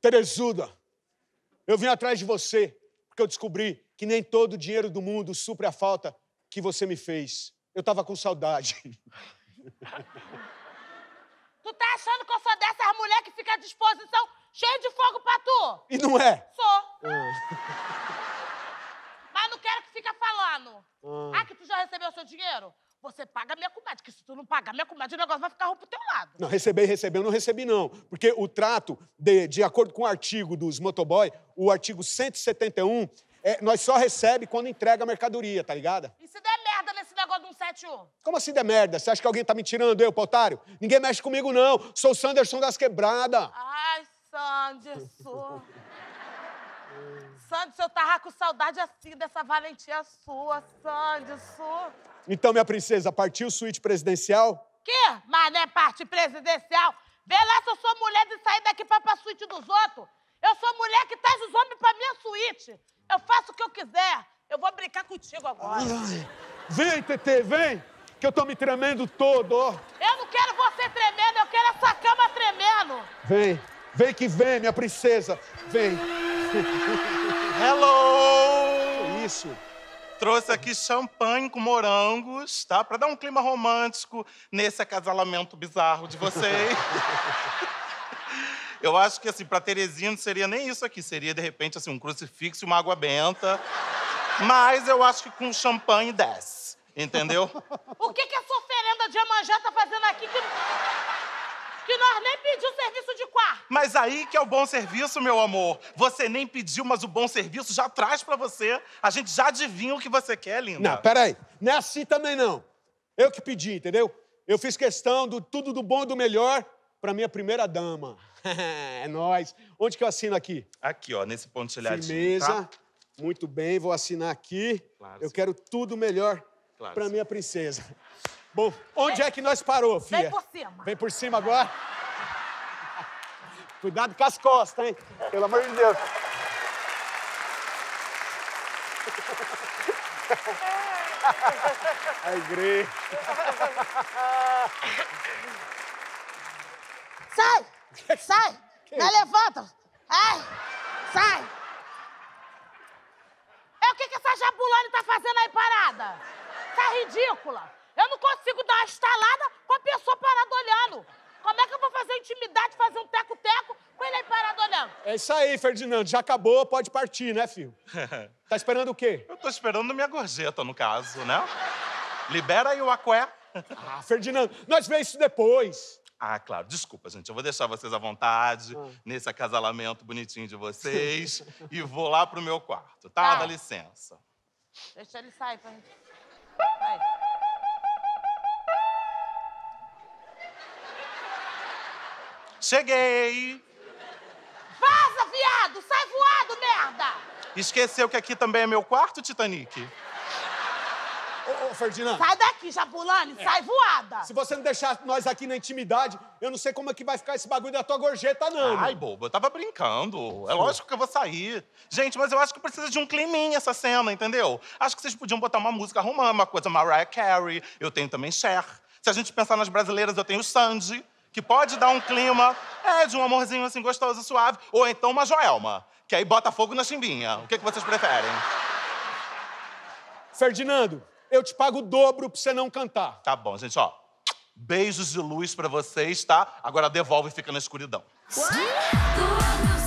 Terezuda, eu vim atrás de você porque eu descobri que nem todo o dinheiro do mundo supre a falta que você me fez. Eu tava com saudade. Tu tá achando que eu sou dessas mulheres que fica à disposição cheia de fogo pra tu? E não é? Sou. Ah. Mas não quero que fica falando. Ah. ah, que tu já recebeu o seu dinheiro? Você paga minha comédia, que se tu não pagar minha comédia, o negócio vai ficar ruim pro teu lado. Não, receber, eu não recebi, não. Porque o trato, de, de acordo com o artigo dos motoboy, o artigo 171, é, nós só recebe quando entrega a mercadoria, tá ligado? E se der merda nesse negócio do 171? Como assim der merda? Você acha que alguém tá me tirando, eu, pautário? Ninguém mexe comigo, não. Sou o Sanderson das Quebradas. Ai, Sanderson. Sanderson, eu tava com saudade assim dessa valentia sua, Sanderson. Então, minha princesa, partiu suíte presidencial? Quê? Mas não é parte presidencial. Vê lá se eu sou mulher de sair daqui pra, pra suíte dos outros. Eu sou mulher que traz os homens pra minha suíte. Eu faço o que eu quiser. Eu vou brincar contigo agora. Ai, vem, Tetê, vem. Que eu tô me tremendo todo, ó. Eu não quero você tremendo, eu quero essa cama tremendo. Vem, vem que vem, minha princesa. Vem. Hello! Isso trouxe aqui champanhe com morangos, tá? Pra dar um clima romântico nesse acasalamento bizarro de vocês. Eu acho que, assim, pra Terezinha não seria nem isso aqui. Seria, de repente, assim, um crucifixo e uma água benta. Mas eu acho que com champanhe desce, entendeu? O que, que essa oferenda de Amanjá tá fazendo aqui que que nós nem pedimos serviço de quarto. Mas aí que é o bom serviço, meu amor. Você nem pediu, mas o bom serviço já traz para você. A gente já adivinha o que você quer, linda. Não, peraí. Não é assim também, não. Eu que pedi, entendeu? Eu fiz questão do tudo do bom e do melhor para minha primeira dama. é nós. Onde que eu assino aqui? Aqui, ó, nesse pontilhadinho. Tá? Firmeza. Tá? Muito bem, vou assinar aqui. Claro, eu sim. quero tudo melhor claro, para minha princesa. Bom, onde é, é que nós parou, filha? Vem por cima. Vem por cima agora. Cuidado com as costas, hein? Pelo amor de Deus. A igreja. Sai! Sai! Que Não levanta! Ai! Sai! É o que, que essa jabulani tá fazendo aí parada? Tá ridícula! Eu não consigo dar uma estalada com a pessoa parada olhando. Como é que eu vou fazer intimidade, fazer um teco-teco com ele aí parado olhando? É isso aí, Ferdinando. Já acabou, pode partir, né, filho? tá esperando o quê? Eu tô esperando minha gorjeta, no caso, né? Libera aí o aqué. ah, Ferdinando, nós vemos isso depois. Ah, claro. Desculpa, gente. Eu vou deixar vocês à vontade hum. nesse acasalamento bonitinho de vocês e vou lá pro meu quarto, tá? tá? Dá licença. Deixa ele sair pra gente. Vai. Cheguei! Vaza, viado! Sai voado, merda! Esqueceu que aqui também é meu quarto, Titanic? Ô, ô, Ferdinando. Sai daqui, Jabulani, é. sai voada. Se você não deixar nós aqui na intimidade, eu não sei como é que vai ficar esse bagulho da tua gorjeta, não. Ai, boba, eu tava brincando. É lógico que eu vou sair. Gente, mas eu acho que precisa de um climinha essa cena, entendeu? Acho que vocês podiam botar uma música romana, uma coisa Mariah Carey. Eu tenho também Cher. Se a gente pensar nas brasileiras, eu tenho Sandy que pode dar um clima é, de um amorzinho assim gostoso, suave, ou então uma Joelma, que aí bota fogo na chimbinha. O que, é que vocês preferem? Ferdinando, eu te pago o dobro pra você não cantar. Tá bom, gente, ó. Beijos de luz para vocês, tá? Agora devolve e fica na escuridão. What?